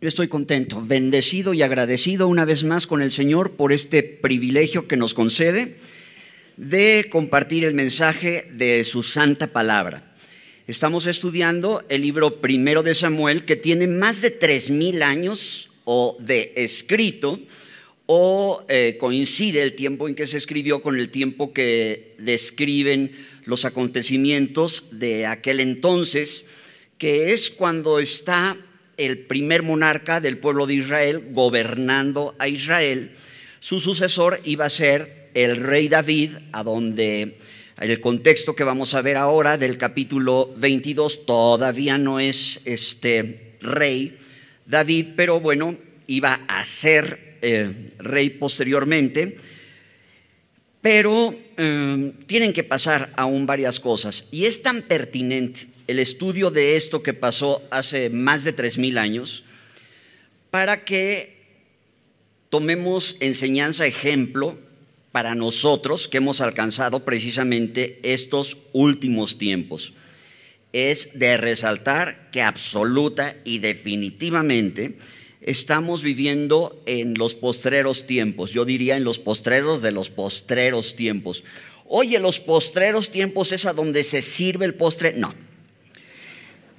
Yo estoy contento, bendecido y agradecido una vez más con el Señor por este privilegio que nos concede de compartir el mensaje de su santa palabra. Estamos estudiando el libro primero de Samuel que tiene más de 3.000 años o de escrito o eh, coincide el tiempo en que se escribió con el tiempo que describen los acontecimientos de aquel entonces, que es cuando está el primer monarca del pueblo de Israel gobernando a Israel. Su sucesor iba a ser el rey David, a donde el contexto que vamos a ver ahora del capítulo 22 todavía no es este rey David, pero bueno, iba a ser eh, rey posteriormente. Pero eh, tienen que pasar aún varias cosas y es tan pertinente el estudio de esto que pasó hace más de 3.000 años, para que tomemos enseñanza ejemplo para nosotros que hemos alcanzado precisamente estos últimos tiempos. Es de resaltar que absoluta y definitivamente estamos viviendo en los postreros tiempos, yo diría en los postreros de los postreros tiempos. Oye, los postreros tiempos es a donde se sirve el postre. No,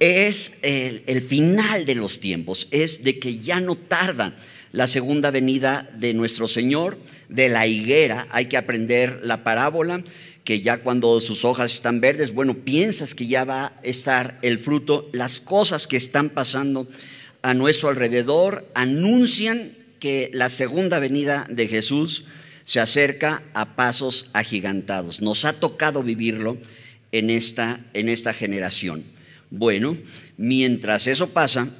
es el, final de los tiempos, es de que ya no tarda la segunda venida de nuestro Señor, de la higuera. Hay que aprender la parábola, que ya cuando sus hojas están verdes, bueno, piensas que ya va a estar el fruto. Las cosas que están pasando a nuestro alrededor anuncian que la segunda venida de Jesús se acerca a pasos agigantados. Nos ha tocado vivirlo en esta, en esta generación. Bueno, mientras eso pasa,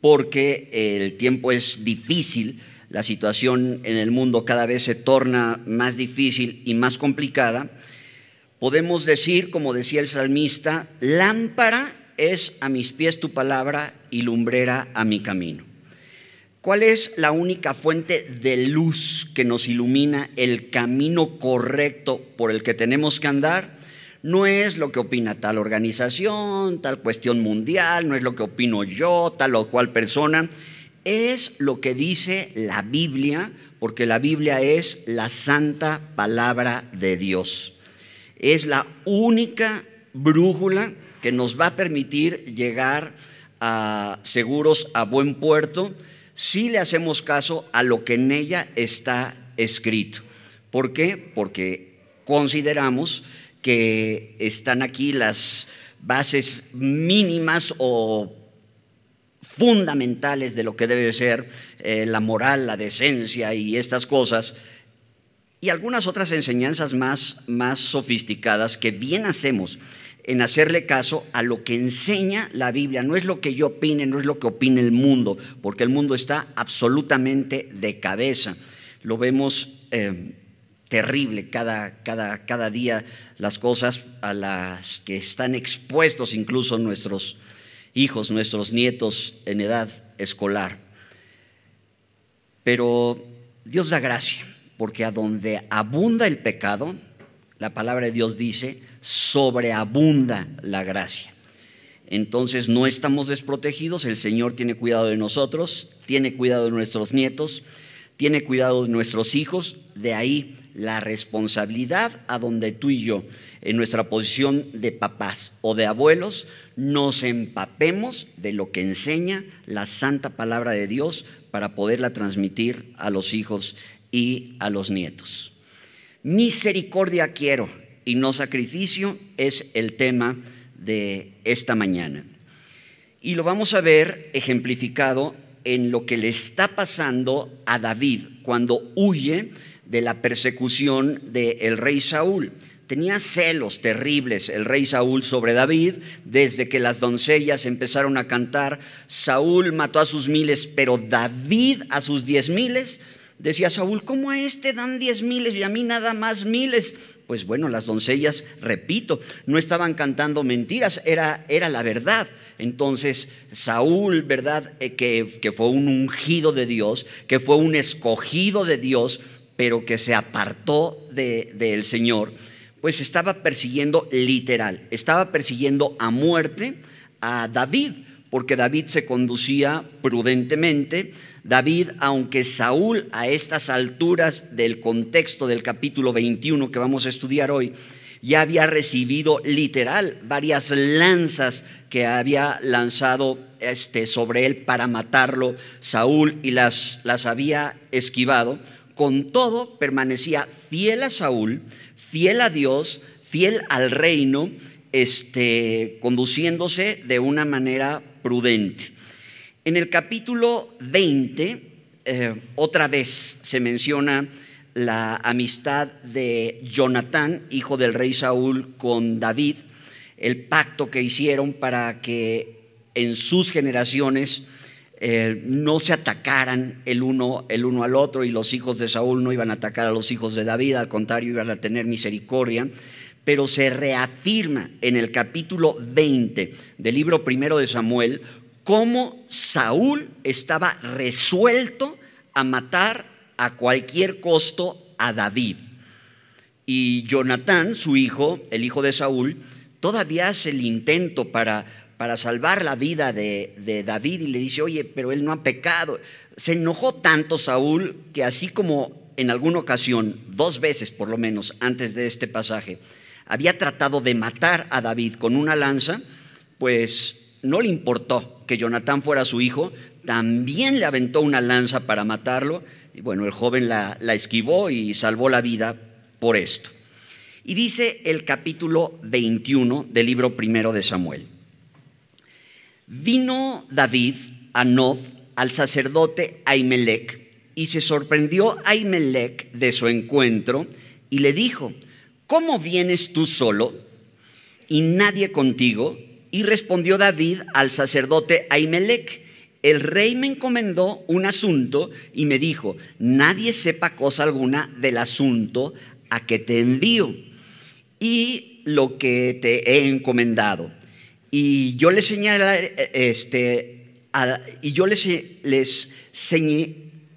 porque el tiempo es difícil, la situación en el mundo cada vez se torna más difícil y más complicada, podemos decir, como decía el salmista, lámpara es a mis pies tu palabra y lumbrera a mi camino. ¿Cuál es la única fuente de luz que nos ilumina el camino correcto por el que tenemos que andar? no es lo que opina tal organización, tal cuestión mundial, no es lo que opino yo, tal o cual persona, es lo que dice la Biblia, porque la Biblia es la santa palabra de Dios. Es la única brújula que nos va a permitir llegar a seguros a buen puerto si le hacemos caso a lo que en ella está escrito. ¿Por qué? Porque consideramos que están aquí las bases mínimas o fundamentales de lo que debe ser eh, la moral, la decencia y estas cosas, y algunas otras enseñanzas más, más sofisticadas que bien hacemos en hacerle caso a lo que enseña la Biblia. No es lo que yo opine, no es lo que opine el mundo, porque el mundo está absolutamente de cabeza. Lo vemos eh, terrible cada, cada, cada día las cosas a las que están expuestos incluso nuestros hijos, nuestros nietos en edad escolar. Pero Dios da gracia, porque a donde abunda el pecado, la palabra de Dios dice, sobreabunda la gracia. Entonces no estamos desprotegidos, el Señor tiene cuidado de nosotros, tiene cuidado de nuestros nietos, tiene cuidado de nuestros hijos, de ahí la responsabilidad a donde tú y yo, en nuestra posición de papás o de abuelos, nos empapemos de lo que enseña la santa palabra de Dios para poderla transmitir a los hijos y a los nietos. Misericordia quiero y no sacrificio es el tema de esta mañana. Y lo vamos a ver ejemplificado en lo que le está pasando a David cuando huye de la persecución del rey Saúl. Tenía celos terribles el rey Saúl sobre David desde que las doncellas empezaron a cantar. Saúl mató a sus miles, pero David a sus diez miles. Decía Saúl, ¿cómo a este dan diez miles y a mí nada más miles? Pues bueno, las doncellas, repito, no estaban cantando mentiras, era, era la verdad. Entonces, Saúl, ¿verdad? Eh, que, que fue un ungido de Dios, que fue un escogido de Dios, pero que se apartó del de, Señor, pues estaba persiguiendo literal, estaba persiguiendo a muerte a David, porque David se conducía prudentemente. David, aunque Saúl a estas alturas del contexto del capítulo 21 que vamos a estudiar hoy, ya había recibido literal varias lanzas que había lanzado este, sobre él para matarlo Saúl y las, las había esquivado, con todo, permanecía fiel a Saúl, fiel a Dios, fiel al reino, este, conduciéndose de una manera prudente. En el capítulo 20, eh, otra vez se menciona la amistad de Jonatán, hijo del rey Saúl, con David, el pacto que hicieron para que en sus generaciones eh, no se atacaran el uno, el uno al otro y los hijos de Saúl no iban a atacar a los hijos de David, al contrario, iban a tener misericordia. Pero se reafirma en el capítulo 20 del libro primero de Samuel cómo Saúl estaba resuelto a matar a cualquier costo a David. Y Jonatán, su hijo, el hijo de Saúl, todavía hace el intento para para salvar la vida de, David y le dice, oye, pero él no ha pecado. Se enojó tanto Saúl que así como en alguna ocasión, dos veces por lo menos antes de este pasaje, había tratado de matar a David con una lanza, pues no le importó que Jonatán fuera su hijo, también le aventó una lanza para matarlo, y bueno, el joven la, la esquivó y salvó la vida por esto. Y dice el capítulo 21 del libro primero de Samuel. Vino David a Nob al sacerdote Ahimelech y se sorprendió Ahimelech de su encuentro y le dijo, ¿cómo vienes tú solo y nadie contigo? Y respondió David al sacerdote Ahimelech, el rey me encomendó un asunto y me dijo, nadie sepa cosa alguna del asunto a que te envío y lo que te he encomendado. Y yo les señalé, eh, este, y yo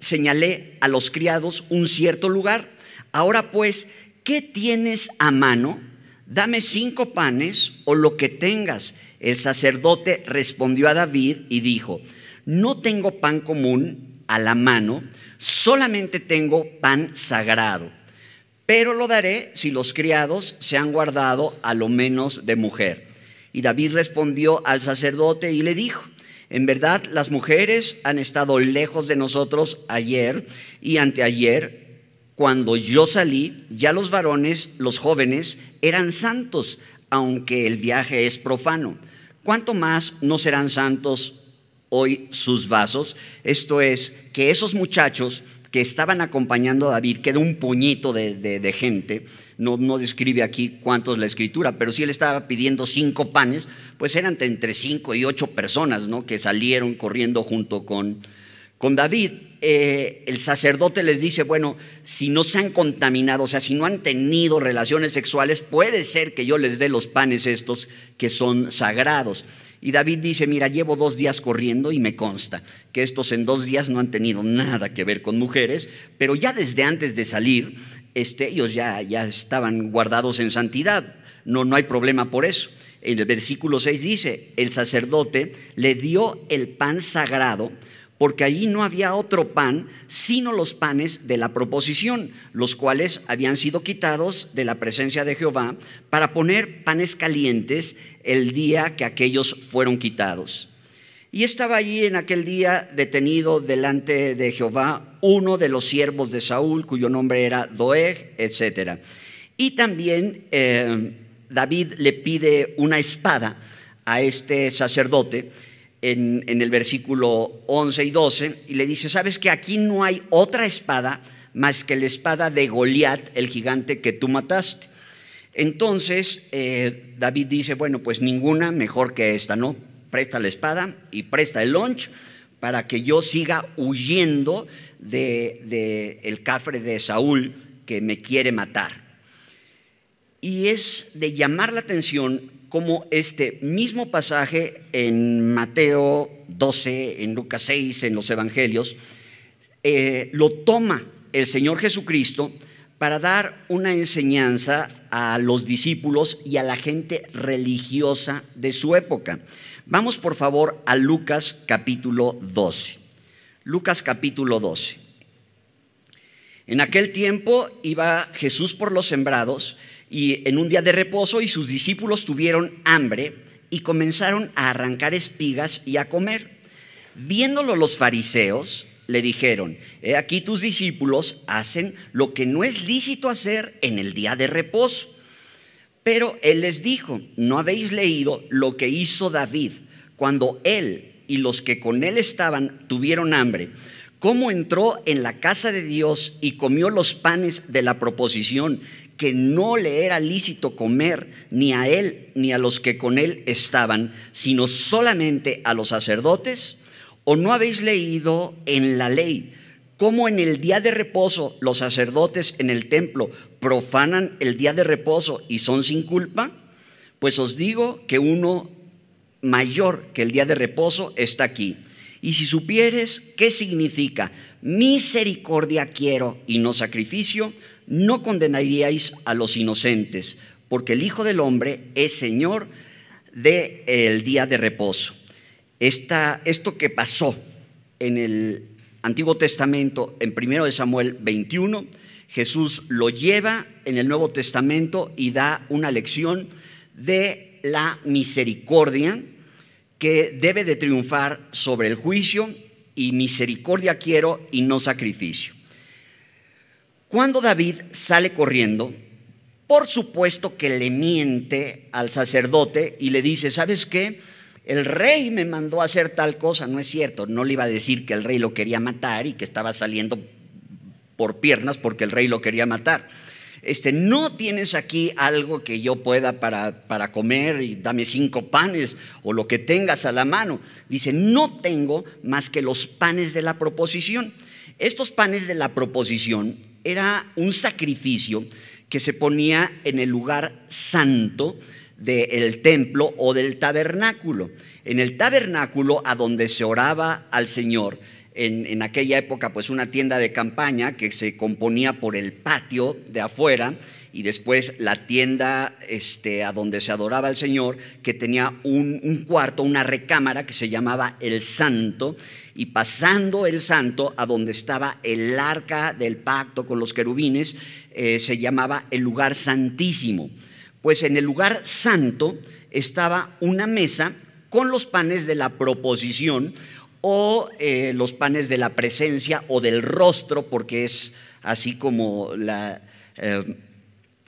señalé a los criados un cierto lugar. Ahora pues, ¿qué tienes a mano? Dame cinco panes o lo que tengas. El sacerdote respondió a David y dijo, no tengo pan común a la mano, solamente tengo pan sagrado, pero lo daré si los criados se han guardado a lo menos de mujer. Y David respondió al sacerdote y le dijo, en verdad las mujeres han estado lejos de nosotros ayer y anteayer. Cuando yo salí, ya los varones, los jóvenes, eran santos, aunque el viaje es profano. ¿Cuánto más no serán santos hoy sus vasos? Esto es, que esos muchachos que estaban acompañando a David, que un puñito de, gente, no, no, describe aquí cuántos la escritura, pero si él estaba pidiendo cinco panes, pues eran entre cinco y ocho personas ¿no? que salieron corriendo junto con, con David. Eh, el sacerdote les dice, bueno, si no se han contaminado, o sea, si no han tenido relaciones sexuales, puede ser que yo les dé los panes estos que son sagrados. Y David dice, mira, llevo dos días corriendo y me consta que estos en dos días no han tenido nada que ver con mujeres, pero ya desde antes de salir, este, ellos ya, ya estaban guardados en santidad. No, no hay problema por eso. En el versículo 6 dice, el sacerdote le dio el pan sagrado porque allí no había otro pan sino los panes de la proposición, los cuales habían sido quitados de la presencia de Jehová para poner panes calientes el día que aquellos fueron quitados. Y estaba allí en aquel día detenido delante de Jehová uno de los siervos de Saúl, cuyo nombre era Doeg, etc. Y también eh, David le pide una espada a este sacerdote en, el versículo 11 y 12 y le dice, ¿sabes que aquí no hay otra espada más que la espada de Goliat, el gigante que tú mataste? Entonces eh, David dice, bueno, pues ninguna mejor que esta, ¿no? Presta la espada y presta el lunch para que yo siga huyendo del de, el cafre de Saúl que me quiere matar. Y es de llamar la atención como este mismo pasaje en Mateo 12, en Lucas 6, en los Evangelios, eh, lo toma el Señor Jesucristo para dar una enseñanza a los discípulos y a la gente religiosa de su época. Vamos por favor a Lucas capítulo 12. Lucas capítulo 12. En aquel tiempo iba Jesús por los sembrados y en un día de reposo y sus discípulos tuvieron hambre y comenzaron a arrancar espigas y a comer. Viéndolo los fariseos, le dijeron, he aquí tus discípulos hacen lo que no es lícito hacer en el día de reposo. Pero él les dijo, ¿no habéis leído lo que hizo David cuando él y los que con él estaban tuvieron hambre? ¿Cómo entró en la casa de Dios y comió los panes de la proposición que no le era lícito comer ni a él ni a los que con él estaban, sino solamente a los sacerdotes? ¿O no habéis leído en la ley cómo en el día de reposo los sacerdotes en el templo profanan el día de reposo y son sin culpa? Pues os digo que uno mayor que el día de reposo está aquí. Y si supieres qué significa misericordia quiero y no sacrificio, no condenaríais a los inocentes, porque el Hijo del Hombre es Señor del día de reposo. Esta, esto que pasó en el Antiguo Testamento, en 1 Samuel 21, Jesús lo lleva en el Nuevo Testamento y da una lección de la misericordia que debe de triunfar sobre el juicio y misericordia quiero y no sacrificio. Cuando David sale corriendo, por supuesto que le miente al sacerdote y le dice, ¿sabes qué? El rey me mandó a hacer tal cosa, no es cierto, no le iba a decir que el rey lo quería matar y que estaba saliendo por piernas porque el rey lo quería matar. Este, no tienes aquí algo que yo pueda para, para comer y dame cinco panes o lo que tengas a la mano. Dice, no tengo más que los panes de la proposición. Estos panes de la proposición era un sacrificio que se ponía en el lugar santo del templo o del tabernáculo. En el tabernáculo a donde se oraba al Señor, en, en, aquella época pues una tienda de campaña que se componía por el patio de afuera y después la tienda este, a donde se adoraba el Señor, que tenía un, cuarto, una recámara que se llamaba el Santo, y pasando el Santo a donde estaba el arca del pacto con los querubines, eh, se llamaba el lugar santísimo. Pues en el lugar santo estaba una mesa con los panes de la proposición o eh, los panes de la presencia o del rostro, porque es así como la, eh,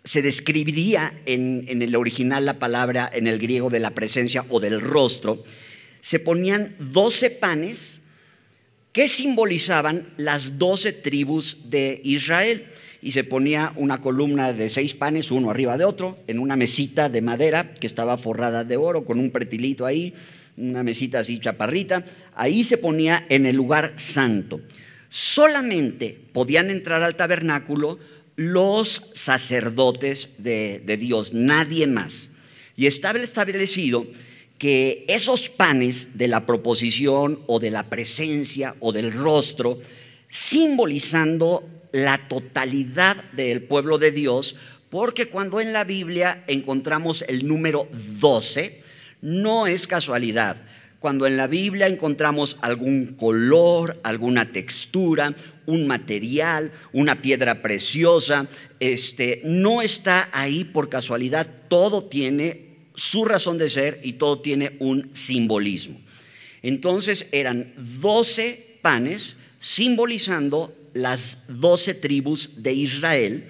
se describiría en, el original la palabra en el griego de la presencia o del rostro, se ponían doce panes que simbolizaban las doce tribus de Israel. Y se ponía una columna de seis panes, uno arriba de otro, en una mesita de madera que estaba forrada de oro, con un pretilito ahí, una mesita así chaparrita. Ahí se ponía en el lugar santo. Solamente podían entrar al tabernáculo los sacerdotes de, Dios, nadie más. Y está establecido que esos panes de la proposición o de la presencia o del rostro, simbolizando la totalidad del pueblo de Dios, porque cuando en la Biblia encontramos el número 12, no es casualidad cuando en la Biblia encontramos algún color, alguna textura, un material, una piedra preciosa, este, no está ahí por casualidad, todo tiene su razón de ser y todo tiene un simbolismo. Entonces eran doce panes simbolizando las doce tribus de Israel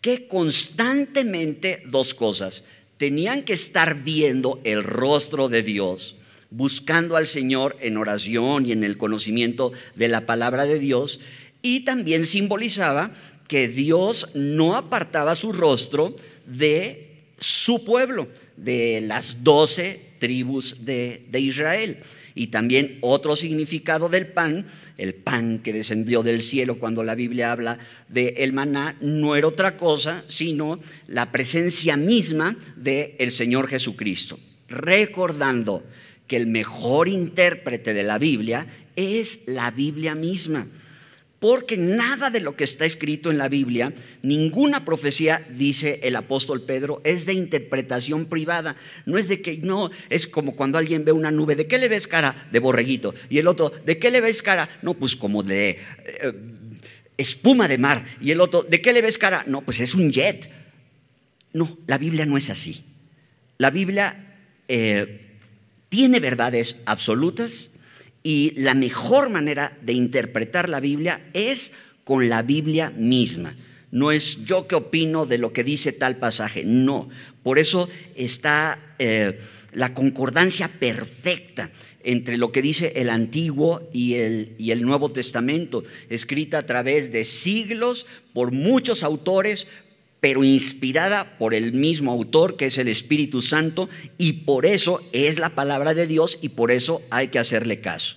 que constantemente dos cosas, tenían que estar viendo el rostro de Dios, buscando al Señor en oración y en el conocimiento de la palabra de Dios, y también simbolizaba que Dios no apartaba su rostro de su pueblo, de las doce tribus de, Israel y también otro significado del pan, el pan que descendió del cielo cuando la Biblia habla de el maná, no era otra cosa sino la presencia misma del el Señor Jesucristo, recordando que el mejor intérprete de la Biblia es la Biblia misma. Porque nada de lo que está escrito en la Biblia, ninguna profecía, dice el apóstol Pedro, es de interpretación privada. No es de que, no, es como cuando alguien ve una nube, ¿de qué le ves cara? De borreguito. Y el otro, ¿de qué le ves cara? No, pues como de eh, espuma de mar. Y el otro, ¿de qué le ves cara? No, pues es un jet. No, la Biblia no es así. La Biblia... Eh, tiene verdades absolutas y la mejor manera de interpretar la Biblia es con la Biblia misma. No es yo que opino de lo que dice tal pasaje, no. Por eso está eh, la concordancia perfecta entre lo que dice el Antiguo y el, y el Nuevo Testamento, escrita a través de siglos por muchos autores, pero inspirada por el mismo autor, que es el Espíritu Santo, y por eso es la palabra de Dios y por eso hay que hacerle caso.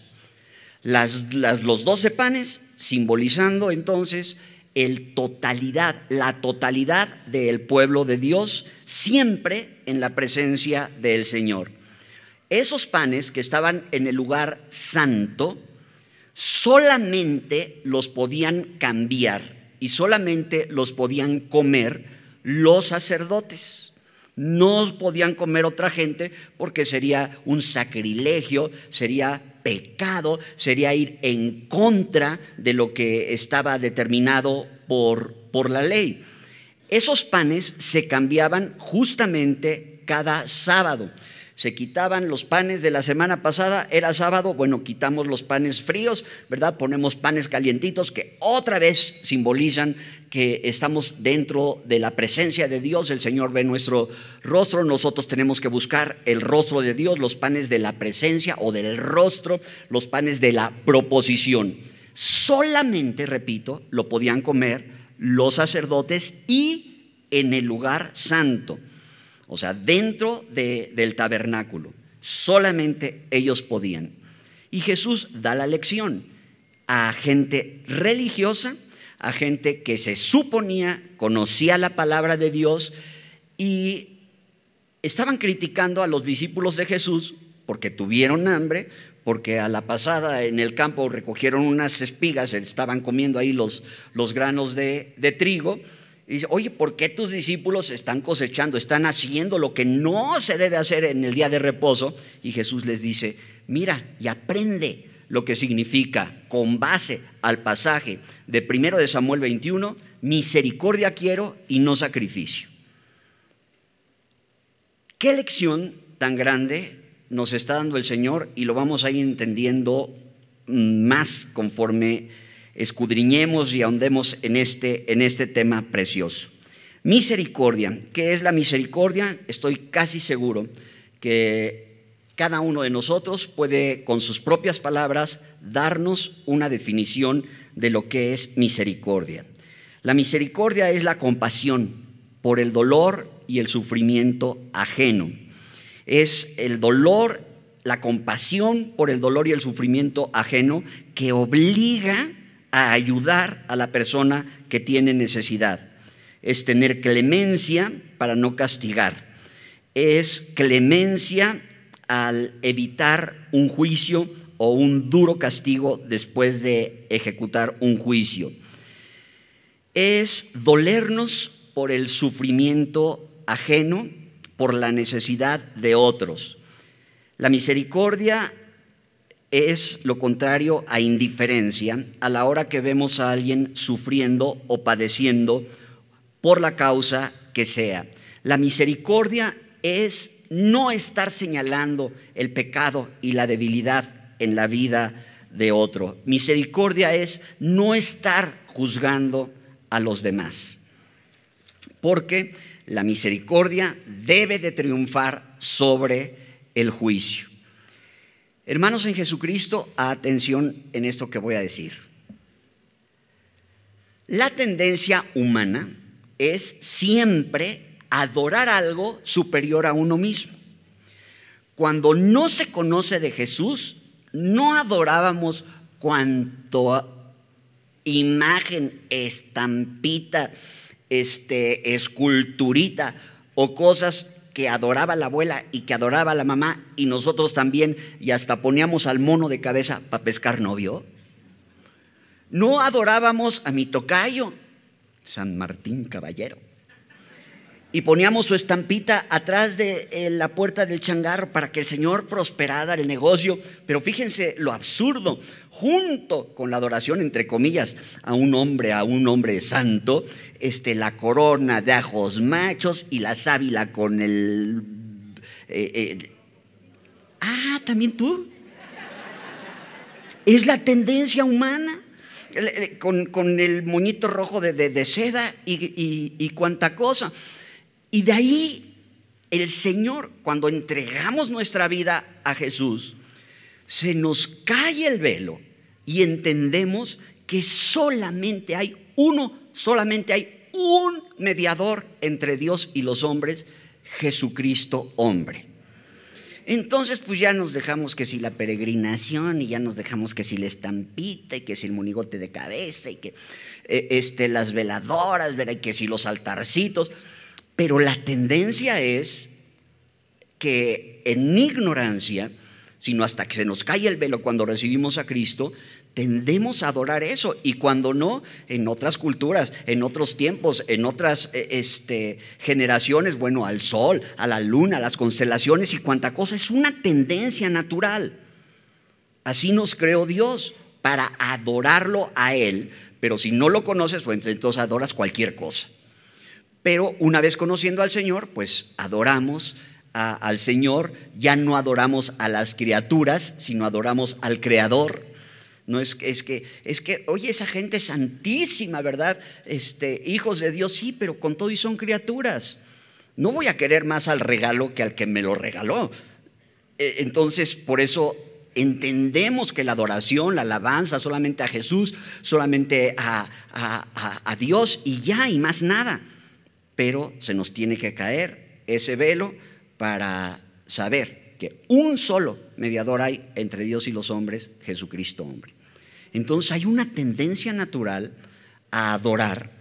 Las, los doce panes simbolizando entonces el totalidad, la totalidad del pueblo de Dios, siempre en la presencia del Señor. Esos panes que estaban en el lugar santo, solamente los podían cambiar y solamente los podían comer los sacerdotes. No podían comer otra gente porque sería un sacrilegio, sería pecado, sería ir en contra de lo que estaba determinado por, por la ley. Esos panes se cambiaban justamente cada sábado se quitaban los panes de la semana pasada, era sábado, bueno, quitamos los panes fríos, ¿verdad? Ponemos panes calientitos que otra vez simbolizan que estamos dentro de la presencia de Dios, el Señor ve nuestro rostro, nosotros tenemos que buscar el rostro de Dios, los panes de la presencia o del rostro, los panes de la proposición. Solamente, repito, lo podían comer los sacerdotes y en el lugar santo o sea, dentro del tabernáculo. Solamente ellos podían. Y Jesús da la lección a gente religiosa, a gente que se suponía conocía la palabra de Dios y estaban criticando a los discípulos de Jesús porque tuvieron hambre, porque a la pasada en el campo recogieron unas espigas, estaban comiendo ahí los, granos de trigo dice, oye, ¿por qué tus discípulos están cosechando, están haciendo lo que no se debe hacer en el día de reposo? Y Jesús les dice, mira y aprende lo que significa con base al pasaje de 1 de Samuel 21, misericordia quiero y no sacrificio. ¿Qué lección tan grande nos está dando el Señor y lo vamos a ir entendiendo más conforme escudriñemos y ahondemos en este, en este tema precioso. Misericordia. ¿Qué es la misericordia? Estoy casi seguro que cada uno de nosotros puede, con sus propias palabras, darnos una definición de lo que es misericordia. La misericordia es la compasión por el dolor y el sufrimiento ajeno. Es el dolor, la compasión por el dolor y el sufrimiento ajeno que obliga a ayudar a la persona que tiene necesidad. Es tener clemencia para no castigar. Es clemencia al evitar un juicio o un duro castigo después de ejecutar un juicio. Es dolernos por el sufrimiento ajeno, por la necesidad de otros. La misericordia es lo contrario a indiferencia a la hora que vemos a alguien sufriendo o padeciendo por la causa que sea. La misericordia es no estar señalando el pecado y la debilidad en la vida de otro. Misericordia es no estar juzgando a los demás. Porque la misericordia debe de triunfar sobre el juicio. Hermanos en Jesucristo, atención en esto que voy a decir. La tendencia humana es siempre adorar algo superior a uno mismo. Cuando no se conoce de Jesús, no adorábamos cuanto imagen, estampita, este, esculturita o cosas que adoraba la abuela y que adoraba la mamá y nosotros también y hasta poníamos al mono de cabeza para pescar novio. No adorábamos a mi tocayo, San Martín Caballero y poníamos su estampita atrás de eh, la puerta del changarro para que el Señor prosperara el negocio. Pero fíjense lo absurdo, junto con la adoración, entre comillas, a un hombre, a un hombre santo, este, la corona de ajos machos y la sábila con el... Eh, eh, ah, también tú. Es la tendencia humana. Con, el moñito rojo de, seda y, y, y cuánta cosa. Y de ahí el Señor, cuando entregamos nuestra vida a Jesús, se nos cae el velo y entendemos que solamente hay uno, solamente hay un mediador entre Dios y los hombres, Jesucristo hombre. Entonces, pues ya nos dejamos que si la peregrinación y ya nos dejamos que si la estampita y que si el monigote de cabeza y que eh, este, las veladoras, y que si los altarcitos. Pero la tendencia es que en ignorancia, sino hasta que se nos cae el velo cuando recibimos a Cristo, tendemos a adorar eso. Y cuando no, en otras culturas, en otros tiempos, en otras eh, este, generaciones, bueno, al sol, a la luna, a las constelaciones y cuanta cosa, es una tendencia natural. Así nos creó Dios, para adorarlo a Él. Pero si no lo conoces, pues, entonces adoras cualquier cosa. Pero una vez conociendo al Señor, pues adoramos al Señor, ya no adoramos a las criaturas, sino adoramos al Creador. No es, es que, es que, oye, esa gente santísima, ¿verdad? Este, hijos de Dios, sí, pero con todo y son criaturas. No voy a querer más al regalo que al que me lo regaló. E, entonces, por eso entendemos que la adoración, la alabanza solamente a Jesús, solamente a, a Dios y ya, y más nada pero se nos tiene que caer ese velo para saber que un solo mediador hay entre Dios y los hombres, Jesucristo hombre. Entonces hay una tendencia natural a adorar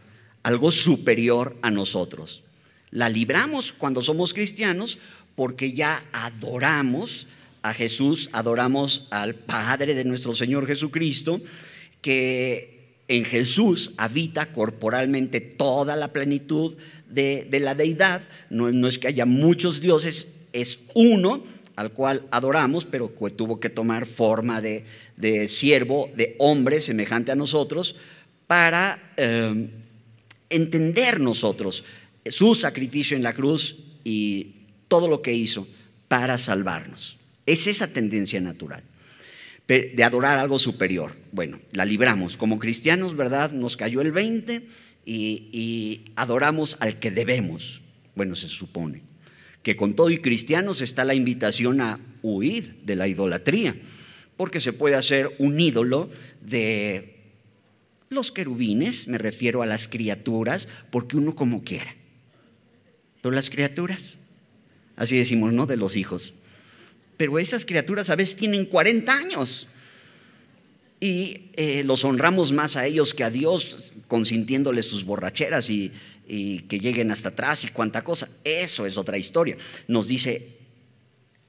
algo superior a nosotros. La libramos cuando somos cristianos porque ya adoramos a Jesús, adoramos al Padre de nuestro Señor Jesucristo, que en Jesús habita corporalmente toda la plenitud de, la deidad, no, es que haya muchos dioses, es uno, al cual adoramos, pero tuvo que tomar forma de, de siervo, de hombre semejante a nosotros, para em, entender nosotros su sacrificio en la cruz y todo lo que hizo para salvarnos. Es esa tendencia natural de adorar algo superior. Bueno, la libramos. Como cristianos, ¿verdad? Nos cayó el 20 y, adoramos al que debemos. Bueno, se supone que con todo y cristianos está la invitación a huir de la idolatría, porque se puede hacer un ídolo de los querubines, me refiero a las criaturas, porque uno como quiera. Pero las criaturas, así decimos, ¿no? De los hijos. Pero esas criaturas a veces tienen 40 años y eh, los honramos más a ellos que a Dios, consintiéndoles sus borracheras y, que lleguen hasta atrás y cuánta cosa. Eso es otra historia. Nos dice,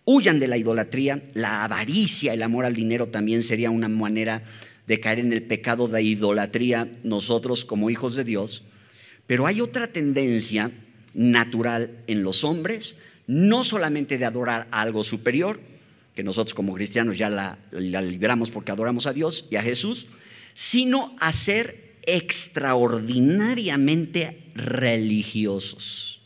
huyan de la idolatría, la avaricia, el amor al dinero también sería una manera de caer en el pecado de idolatría nosotros como hijos de Dios. Pero hay otra tendencia natural en los hombres, no solamente de adorar a algo superior, nosotros como cristianos ya la, liberamos porque adoramos a Dios y a Jesús, sino a ser extraordinariamente religiosos,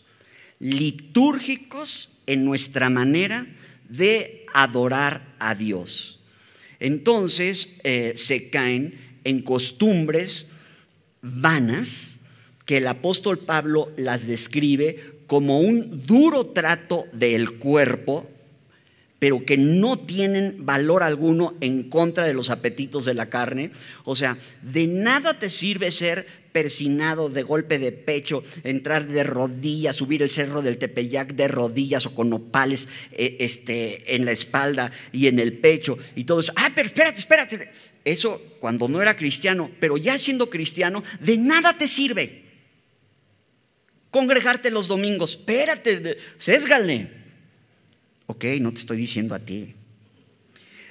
litúrgicos en nuestra manera de adorar a Dios. Entonces eh, se caen en costumbres vanas que el apóstol Pablo las describe como un duro trato del cuerpo pero que no tienen valor alguno en contra de los apetitos de la carne. O sea, de nada te sirve ser persinado de golpe de pecho, entrar de rodillas, subir el cerro del Tepeyac de rodillas o con opales eh, este, en la espalda y en el pecho y todo eso. Ah, pero espérate, espérate. Eso cuando no era cristiano, pero ya siendo cristiano, de nada te sirve congregarte los domingos. Espérate, sésgale. Ok, no te estoy diciendo a ti.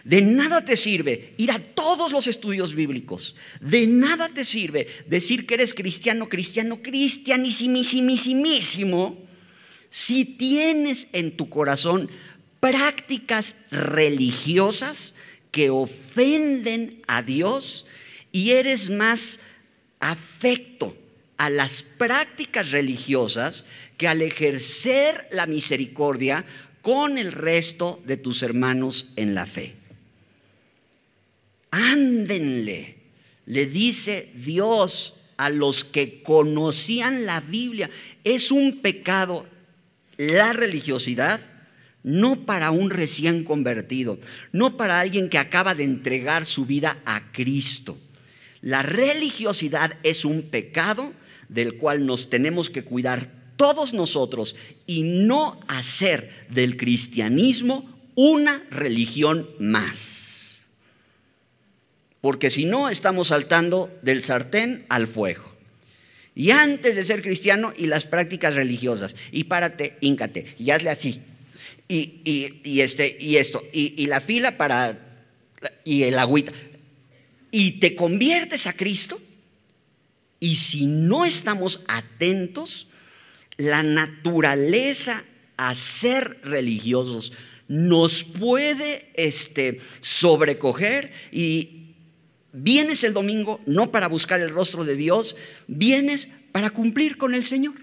De nada te sirve ir a todos los estudios bíblicos. De nada te sirve decir que eres cristiano, cristiano, cristianísimísimísimo, si tienes en tu corazón prácticas religiosas que ofenden a Dios y eres más afecto a las prácticas religiosas que al ejercer la misericordia con el resto de tus hermanos en la fe. Ándenle, le dice Dios a los que conocían la Biblia. Es un pecado la religiosidad, no para un recién convertido, no para alguien que acaba de entregar su vida a Cristo. La religiosidad es un pecado del cual nos tenemos que cuidar todos nosotros y no hacer del cristianismo una religión más. Porque si no, estamos saltando del sartén al fuego. Y antes de ser cristiano y las prácticas religiosas, y párate, íncate, y hazle así, y, este, y esto, y, y la fila para, y el agüita. Y te conviertes a Cristo, y si no estamos atentos, la naturaleza a ser religiosos nos puede este, sobrecoger y vienes el domingo no para buscar el rostro de Dios, vienes para cumplir con el Señor.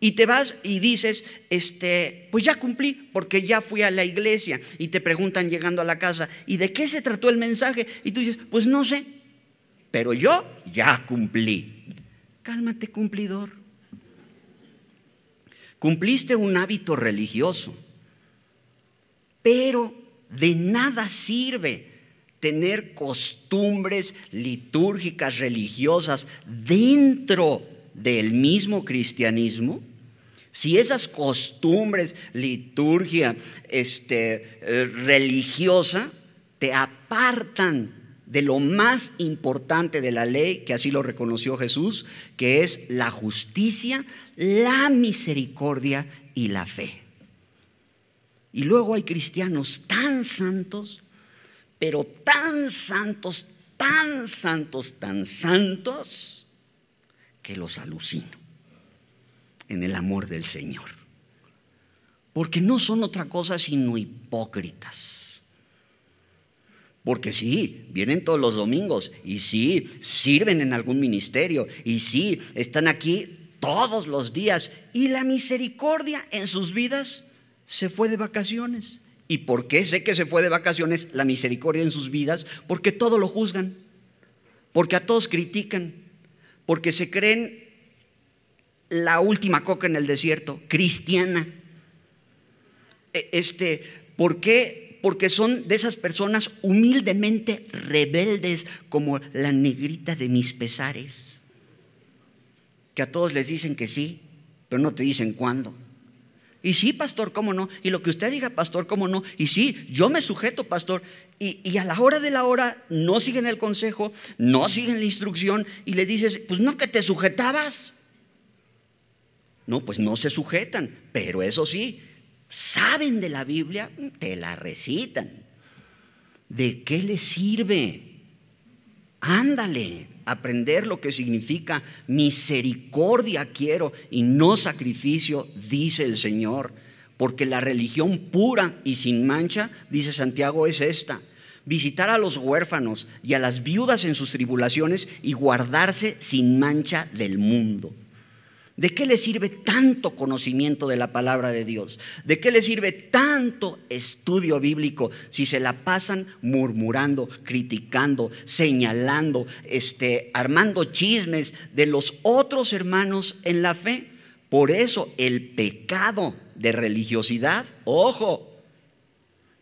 Y te vas y dices, este, pues ya cumplí porque ya fui a la iglesia y te preguntan llegando a la casa, ¿y de qué se trató el mensaje? Y tú dices, pues no sé, pero yo ya cumplí. Cálmate, cumplidor. Cumpliste un hábito religioso, pero de nada sirve tener costumbres litúrgicas, religiosas, dentro del mismo cristianismo, si esas costumbres, liturgia este, eh, religiosa, te apartan de lo más importante de la ley, que así lo reconoció Jesús, que es la justicia, la misericordia y la fe. Y luego hay cristianos tan santos, pero tan santos, tan santos, tan santos, que los alucino en el amor del Señor. Porque no son otra cosa sino hipócritas porque sí, vienen todos los domingos y sí, sirven en algún ministerio y sí, están aquí todos los días y la misericordia en sus vidas se fue de vacaciones. ¿Y por qué sé que se fue de vacaciones la misericordia en sus vidas? Porque todo lo juzgan, porque a todos critican, porque se creen la última coca en el desierto, cristiana. E, este, ¿Por qué porque son de esas personas humildemente rebeldes como la negrita de mis pesares, que a todos les dicen que sí, pero no te dicen cuándo. Y sí, pastor, ¿cómo no? Y lo que usted diga, pastor, ¿cómo no? Y sí, yo me sujeto, pastor. Y, y, a la hora de la hora no siguen el consejo, no siguen la instrucción y le dices, pues no que te sujetabas. No, pues no se sujetan, pero eso sí, saben de la Biblia, te la recitan. ¿De qué les sirve? Ándale, aprender lo que significa misericordia quiero y no sacrificio, dice el Señor. Porque la religión pura y sin mancha, dice Santiago, es esta. Visitar a los huérfanos y a las viudas en sus tribulaciones y guardarse sin mancha del mundo. ¿De qué le sirve tanto conocimiento de la palabra de Dios? ¿De qué le sirve tanto estudio bíblico si se la pasan murmurando, criticando, señalando, este, armando chismes de los otros hermanos en la fe? Por eso el pecado de religiosidad, ojo,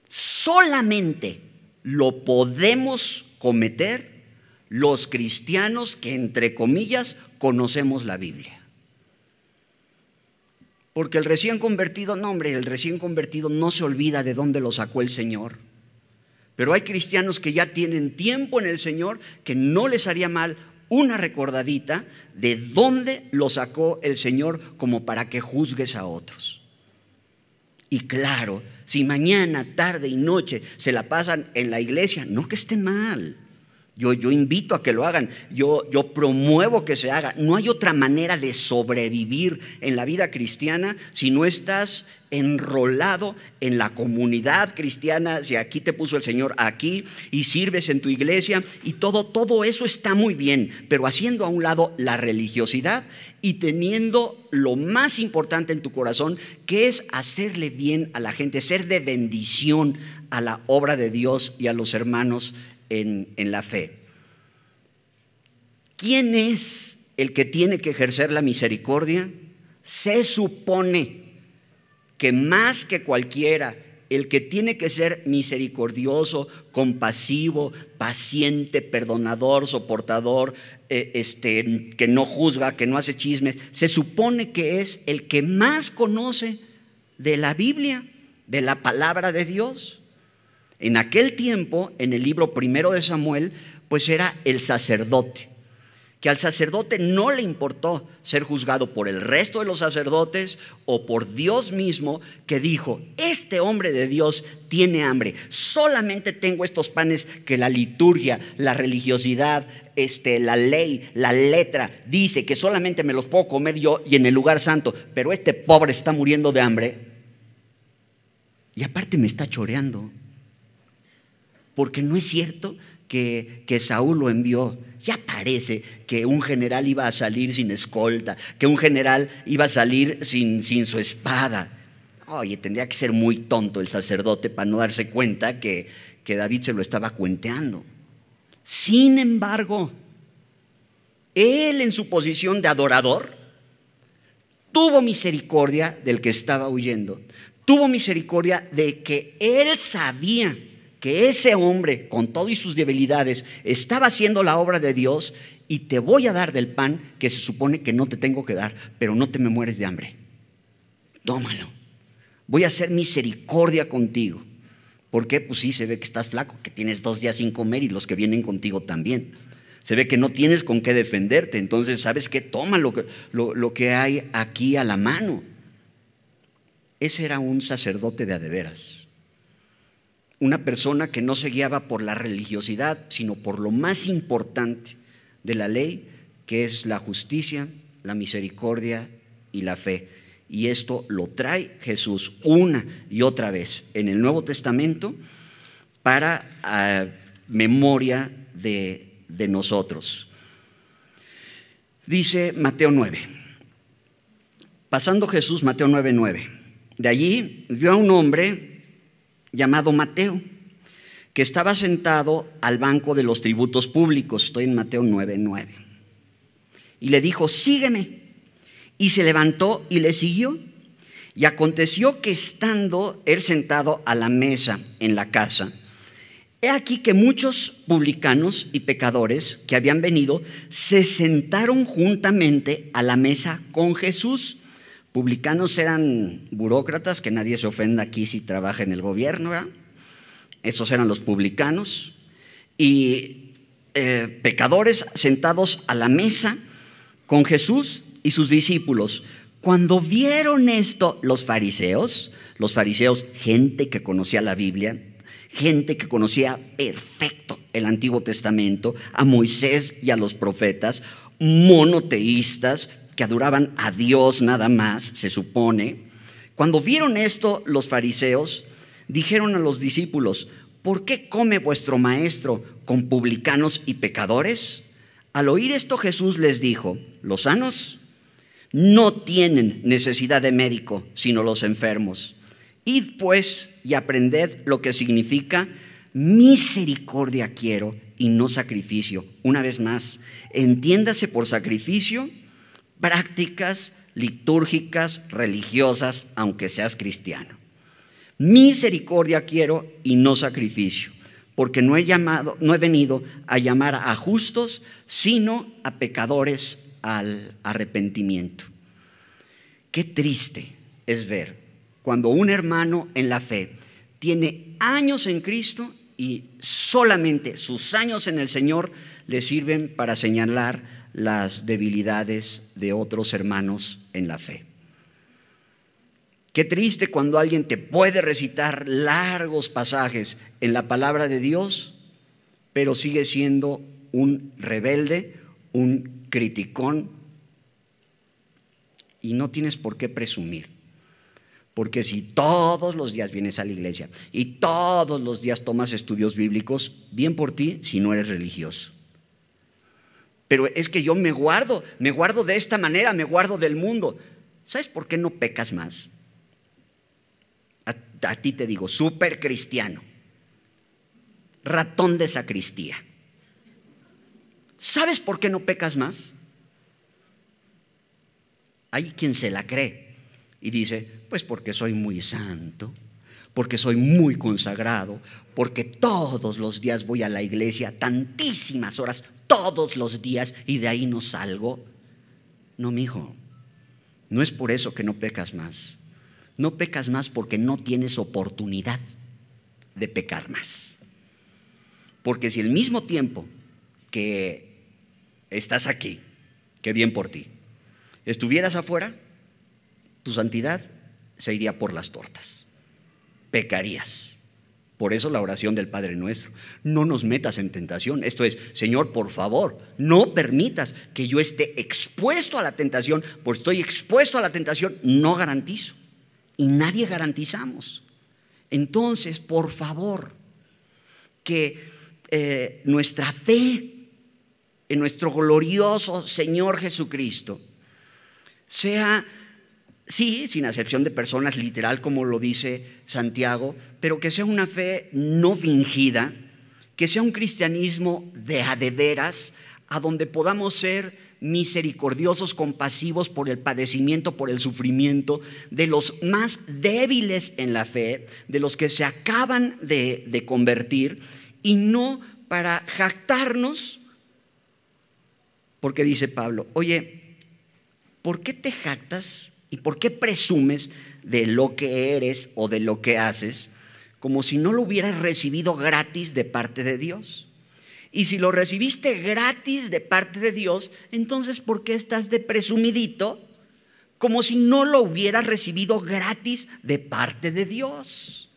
solamente lo podemos cometer los cristianos que entre comillas conocemos la Biblia. Porque el recién convertido, no hombre, el recién convertido no se olvida de dónde lo sacó el Señor. Pero hay cristianos que ya tienen tiempo en el Señor que no les haría mal una recordadita de dónde lo sacó el Señor como para que juzgues a otros. Y claro, si mañana, tarde y noche se la pasan en la iglesia, no que esté mal, yo, invito a que lo hagan, yo, yo promuevo que se haga. No hay otra manera de sobrevivir en la vida cristiana si no estás enrolado en la comunidad cristiana, si aquí te puso el Señor aquí y sirves en tu iglesia y todo todo eso está muy bien, pero haciendo a un lado la religiosidad y teniendo lo más importante en tu corazón, que es hacerle bien a la gente, ser de bendición a la obra de Dios y a los hermanos en, la fe. ¿Quién es el que tiene que ejercer la misericordia? Se supone que más que cualquiera, el que tiene que ser misericordioso, compasivo, paciente, perdonador, soportador, eh, este, que no juzga, que no hace chismes, se supone que es el que más conoce de la Biblia, de la palabra de Dios. En aquel tiempo, en el libro primero de Samuel, pues era el sacerdote, que al sacerdote no le importó ser juzgado por el resto de los sacerdotes o por Dios mismo, que dijo, este hombre de Dios tiene hambre, solamente tengo estos panes que la liturgia, la religiosidad, este, la ley, la letra dice que solamente me los puedo comer yo y en el lugar santo, pero este pobre está muriendo de hambre y aparte me está choreando porque no es cierto que, Saúl lo envió. Ya parece que un general iba a salir sin escolta, que un general iba a salir sin, sin su espada. Oye, tendría que ser muy tonto el sacerdote para no darse cuenta que, que David se lo estaba cuenteando. Sin embargo, él en su posición de adorador tuvo misericordia del que estaba huyendo, tuvo misericordia de que él sabía que ese hombre, con todo y sus debilidades, estaba haciendo la obra de Dios y te voy a dar del pan que se supone que no te tengo que dar, pero no te me mueres de hambre. Tómalo. Voy a hacer misericordia contigo. ¿Por qué? Pues sí, se ve que estás flaco, que tienes dos días sin comer y los que vienen contigo también. Se ve que no tienes con qué defenderte. Entonces, ¿sabes qué? Toma lo que, lo que hay aquí a la mano. Ese era un sacerdote de adeveras una persona que no se guiaba por la religiosidad, sino por lo más importante de la ley, que es la justicia, la misericordia y la fe. Y esto lo trae Jesús una y otra vez en el Nuevo Testamento para ah, memoria de, de nosotros. Dice Mateo 9. Pasando Jesús, Mateo 9, 9. De allí vio a un hombre llamado Mateo, que estaba sentado al banco de los tributos públicos, estoy en Mateo 9:9. Y le dijo, sígueme. Y se levantó y le siguió. Y aconteció que estando él sentado a la mesa en la casa, he aquí que muchos publicanos y pecadores que habían venido se sentaron juntamente a la mesa con Jesús Publicanos eran burócratas, que nadie se ofenda aquí si trabaja en el gobierno, esos eran los publicanos, y eh, pecadores sentados a la mesa con Jesús y sus discípulos. Cuando vieron esto, los fariseos, los fariseos, gente que conocía la Biblia, gente que conocía perfecto el Antiguo Testamento, a Moisés y a los profetas, monoteístas, que adoraban a Dios nada más, se supone. Cuando vieron esto los fariseos, dijeron a los discípulos, ¿por qué come vuestro maestro con publicanos y pecadores? Al oír esto Jesús les dijo, los sanos no tienen necesidad de médico, sino los enfermos. Id pues y aprended lo que significa misericordia quiero y no sacrificio. Una vez más, entiéndase por sacrificio prácticas litúrgicas, religiosas, aunque seas cristiano. Misericordia quiero y no sacrificio, porque no he, llamado, no he venido a llamar a justos, sino a pecadores al arrepentimiento. Qué triste es ver cuando un hermano en la fe tiene años en Cristo y solamente sus años en el Señor le sirven para señalar las debilidades de otros hermanos en la fe. Qué triste cuando alguien te puede recitar largos pasajes en la palabra de Dios, pero sigue siendo un rebelde, un criticón, y no tienes por qué presumir. Porque si todos los días vienes a la iglesia y todos los días tomas estudios bíblicos, bien por ti si no eres religioso pero es que yo me guardo, me guardo de esta manera, me guardo del mundo. ¿Sabes por qué no pecas más? A, ti te digo, súper cristiano, ratón de sacristía. ¿Sabes por qué no pecas más? Hay quien se la cree y dice, pues porque soy muy santo, porque soy muy consagrado, porque todos los días voy a la iglesia tantísimas horas, todos los días y de ahí no salgo. No, mi hijo, no es por eso que no pecas más. No pecas más porque no tienes oportunidad de pecar más. Porque si el mismo tiempo que estás aquí, que bien por ti, estuvieras afuera, tu santidad se iría por las tortas. Pecarías. Por eso la oración del Padre nuestro. No nos metas en tentación. Esto es, Señor, por favor, no permitas que yo esté expuesto a la tentación, pues estoy expuesto a la tentación, no garantizo. Y nadie garantizamos. Entonces, por favor, que eh, nuestra fe en nuestro glorioso Señor Jesucristo sea Sí, sin acepción de personas, literal como lo dice Santiago, pero que sea una fe no fingida, que sea un cristianismo de adederas, a donde podamos ser misericordiosos, compasivos por el padecimiento, por el sufrimiento de los más débiles en la fe, de los que se acaban de, de convertir, y no para jactarnos, porque dice Pablo, oye, ¿por qué te jactas ¿Y por qué presumes de lo que eres o de lo que haces como si no lo hubieras recibido gratis de parte de Dios? Y si lo recibiste gratis de parte de Dios, entonces ¿por qué estás de presumidito como si no lo hubieras recibido gratis de parte de Dios?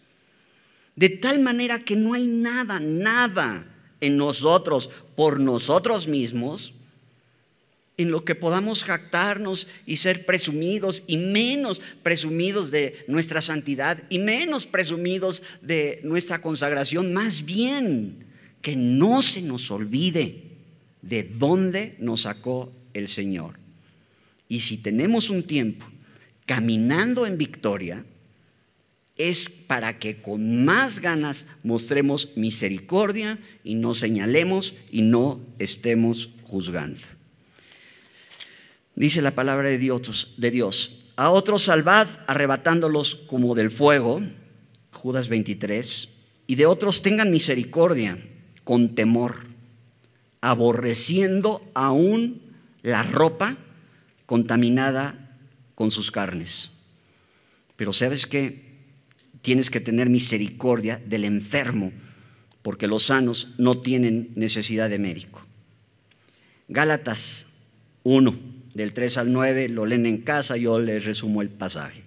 De tal manera que no hay nada, nada en nosotros por nosotros mismos en lo que podamos jactarnos y ser presumidos y menos presumidos de nuestra santidad y menos presumidos de nuestra consagración. Más bien, que no se nos olvide de dónde nos sacó el Señor. Y si tenemos un tiempo caminando en victoria, es para que con más ganas mostremos misericordia y no señalemos y no estemos juzgando dice la palabra de Dios, de Dios, a otros salvad arrebatándolos como del fuego, Judas 23, y de otros tengan misericordia con temor, aborreciendo aún la ropa contaminada con sus carnes. Pero sabes que tienes que tener misericordia del enfermo, porque los sanos no tienen necesidad de médico. Gálatas 1 del 3 al 9, lo leen en casa, yo les resumo el pasaje.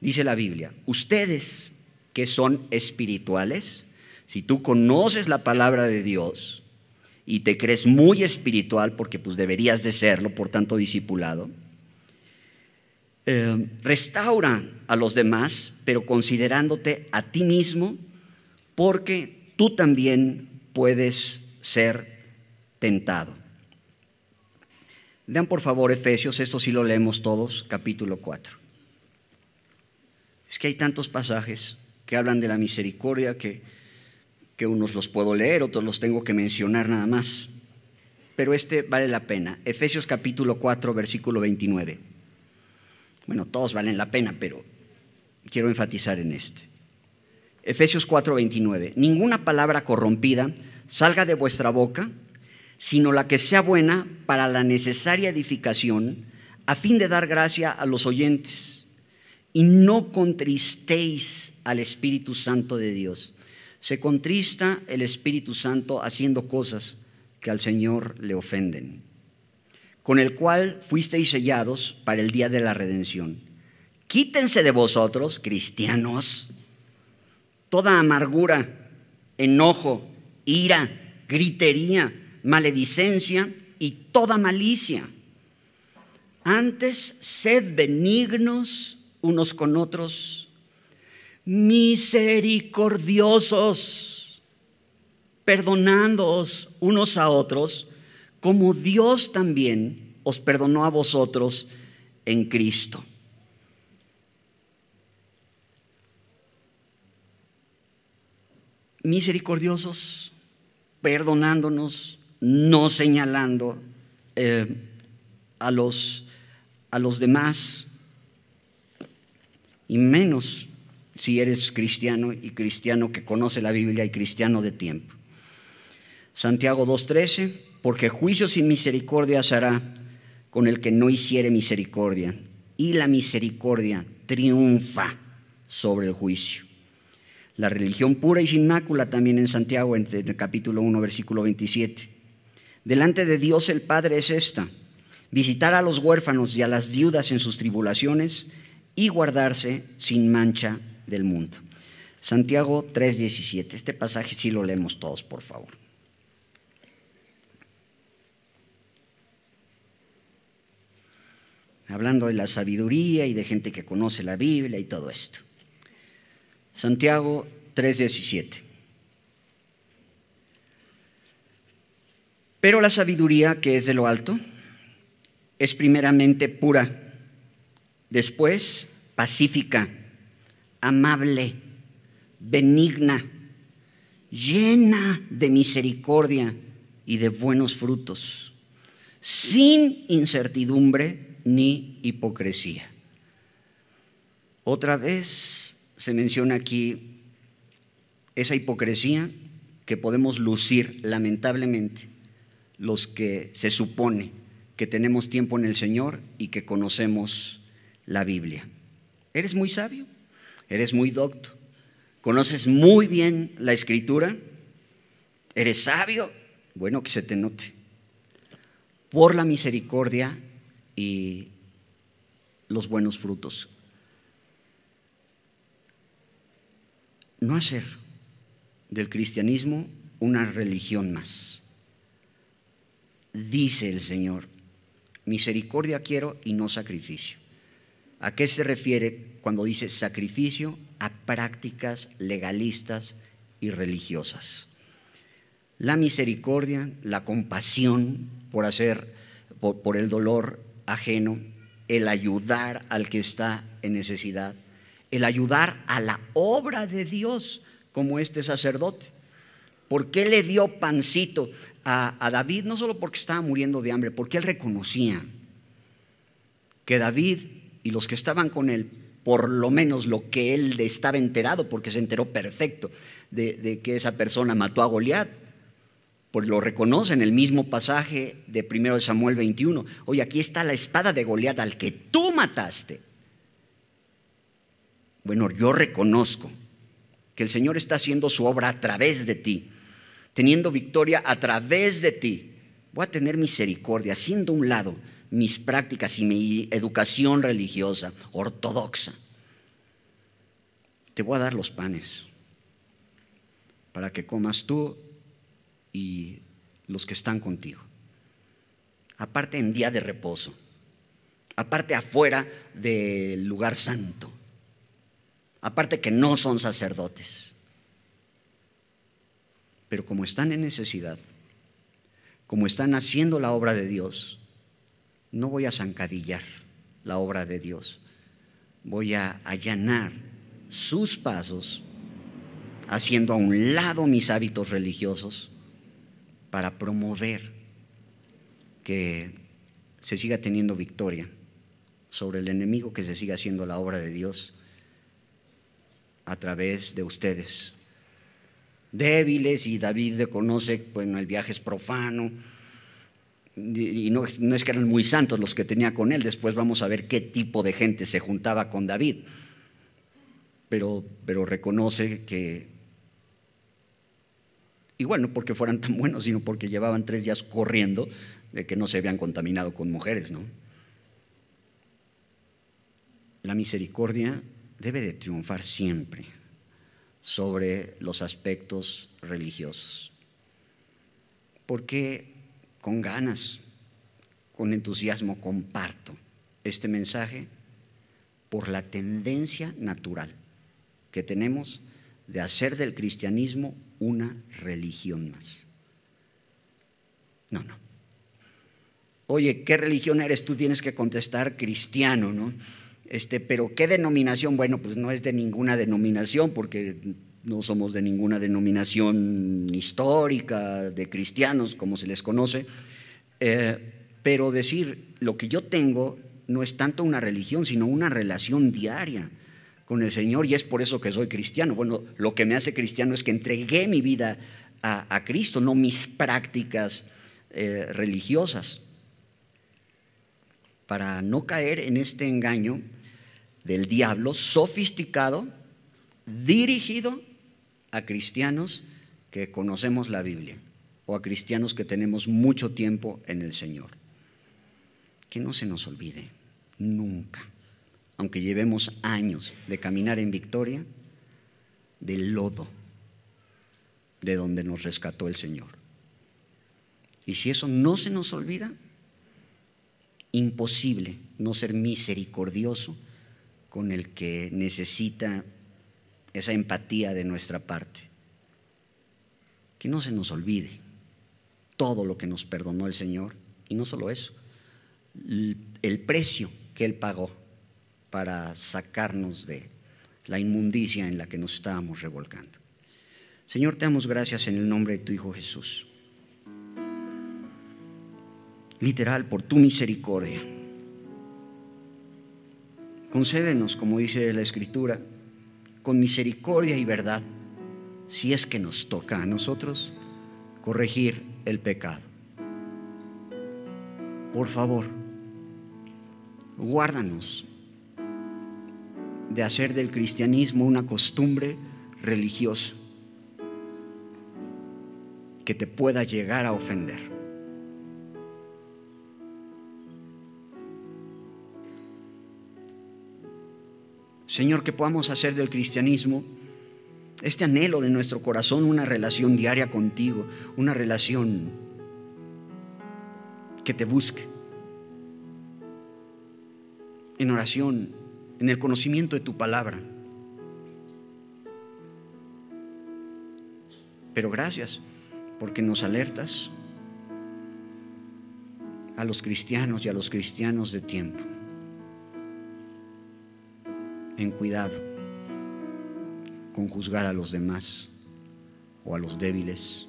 Dice la Biblia, ustedes que son espirituales, si tú conoces la palabra de Dios y te crees muy espiritual, porque pues deberías de serlo, por tanto discipulado, eh, restaura a los demás, pero considerándote a ti mismo, porque tú también puedes ser tentado. Lean por favor Efesios, esto sí lo leemos todos, capítulo 4. Es que hay tantos pasajes que hablan de la misericordia que, que unos los puedo leer, otros los tengo que mencionar nada más. Pero este vale la pena. Efesios capítulo 4, versículo 29. Bueno, todos valen la pena, pero quiero enfatizar en este. Efesios 4, 29. Ninguna palabra corrompida salga de vuestra boca sino la que sea buena para la necesaria edificación, a fin de dar gracia a los oyentes. Y no contristéis al Espíritu Santo de Dios. Se contrista el Espíritu Santo haciendo cosas que al Señor le ofenden, con el cual fuisteis sellados para el día de la redención. Quítense de vosotros, cristianos, toda amargura, enojo, ira, gritería maledicencia y toda malicia. Antes, sed benignos unos con otros, misericordiosos, perdonándoos unos a otros, como Dios también os perdonó a vosotros en Cristo. Misericordiosos, perdonándonos no señalando eh, a, los, a los demás, y menos si eres cristiano y cristiano que conoce la Biblia y cristiano de tiempo. Santiago 2.13, porque juicio sin misericordia se hará con el que no hiciere misericordia, y la misericordia triunfa sobre el juicio. La religión pura y sin mácula también en Santiago, en el capítulo 1, versículo 27 delante de Dios el Padre es esta, visitar a los huérfanos y a las viudas en sus tribulaciones y guardarse sin mancha del mundo. Santiago 3:17. Este pasaje sí lo leemos todos, por favor. Hablando de la sabiduría y de gente que conoce la Biblia y todo esto. Santiago 3:17. Pero la sabiduría que es de lo alto es primeramente pura, después pacífica, amable, benigna, llena de misericordia y de buenos frutos, sin incertidumbre ni hipocresía. Otra vez se menciona aquí esa hipocresía que podemos lucir lamentablemente los que se supone que tenemos tiempo en el Señor y que conocemos la Biblia. Eres muy sabio, eres muy docto, conoces muy bien la escritura, eres sabio, bueno que se te note, por la misericordia y los buenos frutos. No hacer del cristianismo una religión más dice el Señor, misericordia quiero y no sacrificio. ¿A qué se refiere cuando dice sacrificio? A prácticas legalistas y religiosas. La misericordia, la compasión por hacer, por, el dolor ajeno, el ayudar al que está en necesidad, el ayudar a la obra de Dios como este sacerdote. ¿Por qué le dio pancito a, David? No solo porque estaba muriendo de hambre, porque él reconocía que David y los que estaban con él por lo menos lo que él estaba enterado, porque se enteró perfecto de, de, que esa persona mató a Goliat. Pues lo reconoce en el mismo pasaje de 1 Samuel 21. Oye, aquí está la espada de Goliat al que tú mataste. Bueno, yo reconozco que el Señor está haciendo su obra a través de ti teniendo victoria a través de ti. Voy a tener misericordia, haciendo un lado mis prácticas y mi educación religiosa ortodoxa. Te voy a dar los panes para que comas tú y los que están contigo. Aparte en día de reposo, aparte afuera del lugar santo, aparte que no son sacerdotes. Pero como están en necesidad, como están haciendo la obra de Dios, no voy a zancadillar la obra de Dios. Voy a allanar sus pasos, haciendo a un lado mis hábitos religiosos, para promover que se siga teniendo victoria sobre el enemigo, que se siga haciendo la obra de Dios a través de ustedes, débiles y David reconoce, bueno, el viaje es profano y no, no, es que eran muy santos los que tenía con él, después vamos a ver qué tipo de gente se juntaba con David, pero, pero reconoce que igual no porque fueran tan buenos, sino porque llevaban tres días corriendo de que no se habían contaminado con mujeres, ¿no? La misericordia debe de triunfar siempre sobre los aspectos religiosos. Porque con ganas, con entusiasmo comparto este mensaje por la tendencia natural que tenemos de hacer del cristianismo una religión más. No, no. Oye, ¿qué religión eres? Tú tienes que contestar cristiano, ¿no? Este, pero ¿qué denominación? Bueno, pues no es de ninguna denominación porque no somos de ninguna denominación histórica, de cristianos, como se les conoce. Eh, pero decir, lo que yo tengo no es tanto una religión, sino una relación diaria con el Señor y es por eso que soy cristiano. Bueno, lo que me hace cristiano es que entregué mi vida a, Cristo, no mis prácticas eh, religiosas. Para no caer en este engaño, del diablo sofisticado dirigido a cristianos que conocemos la Biblia o a cristianos que tenemos mucho tiempo en el Señor. Que no se nos olvide, nunca, aunque llevemos años de caminar en victoria, del lodo de donde nos rescató el Señor. Y si eso no se nos olvida, imposible no ser misericordioso con el que necesita esa empatía de nuestra parte. Que no se nos olvide todo lo que nos perdonó el Señor y no solo eso, el precio que Él pagó para sacarnos de la inmundicia en la que nos estábamos revolcando. Señor, te damos gracias en el nombre de tu Hijo Jesús. Literal, por tu misericordia. Concédenos, como dice la Escritura, con misericordia y verdad, si es que nos toca a nosotros corregir el pecado. Por favor, guárdanos de hacer del cristianismo una costumbre religiosa que te pueda llegar a ofender. Señor, que podamos hacer del cristianismo este anhelo de nuestro corazón, una relación diaria contigo, una relación que te busque en oración, en el conocimiento de tu palabra. Pero gracias porque nos alertas a los cristianos y a los cristianos de tiempo en cuidado con juzgar a los demás o a los débiles.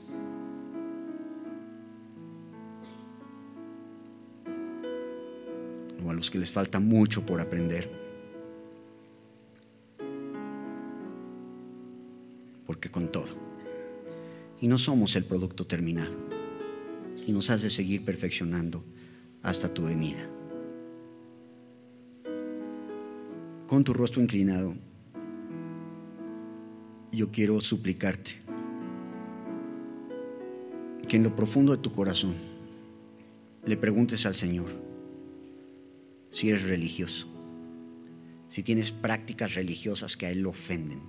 o a los que les falta mucho por aprender. Porque con todo. Y no somos el producto terminado. Y nos hace seguir perfeccionando hasta tu venida. con tu rostro inclinado, yo quiero suplicarte que en lo profundo de tu corazón le preguntes al Señor si eres religioso, si tienes prácticas religiosas que a Él lo ofenden,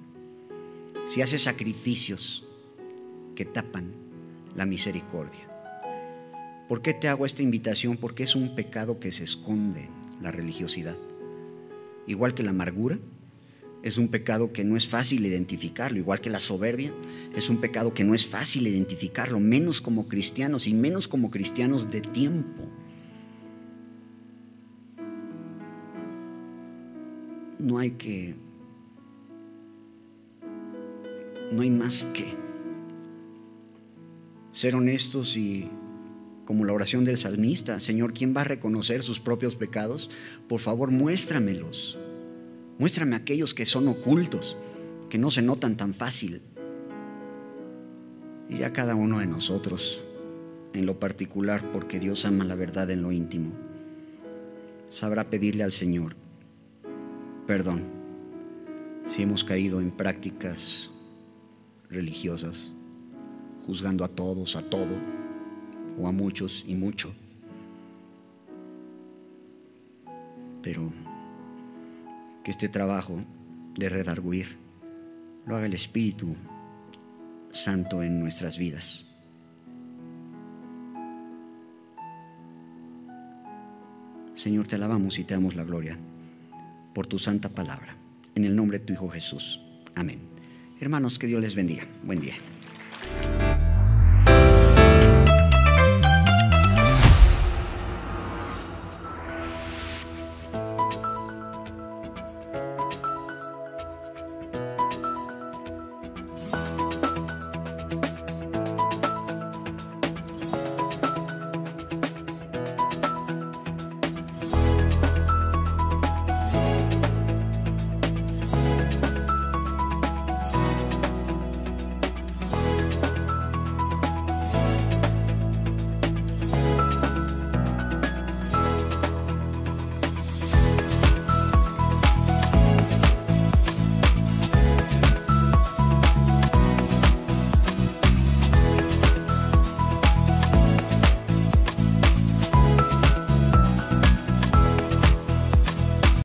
si haces sacrificios que tapan la misericordia. ¿Por qué te hago esta invitación? Porque es un pecado que se esconde la religiosidad igual que la amargura, es un pecado que no es fácil identificarlo, igual que la soberbia, es un pecado que no es fácil identificarlo, menos como cristianos y menos como cristianos de tiempo. No hay que, no hay más que ser honestos y como la oración del salmista, Señor, ¿quién va a reconocer sus propios pecados? Por favor, muéstramelos. Muéstrame aquellos que son ocultos, que no se notan tan fácil. Y a cada uno de nosotros, en lo particular, porque Dios ama la verdad en lo íntimo, sabrá pedirle al Señor perdón si hemos caído en prácticas religiosas, juzgando a todos, a todo, o a muchos y mucho. Pero que este trabajo de redarguir lo haga el Espíritu Santo en nuestras vidas. Señor, te alabamos y te damos la gloria por tu santa palabra. En el nombre de tu Hijo Jesús. Amén. Hermanos, que Dios les bendiga. Buen día.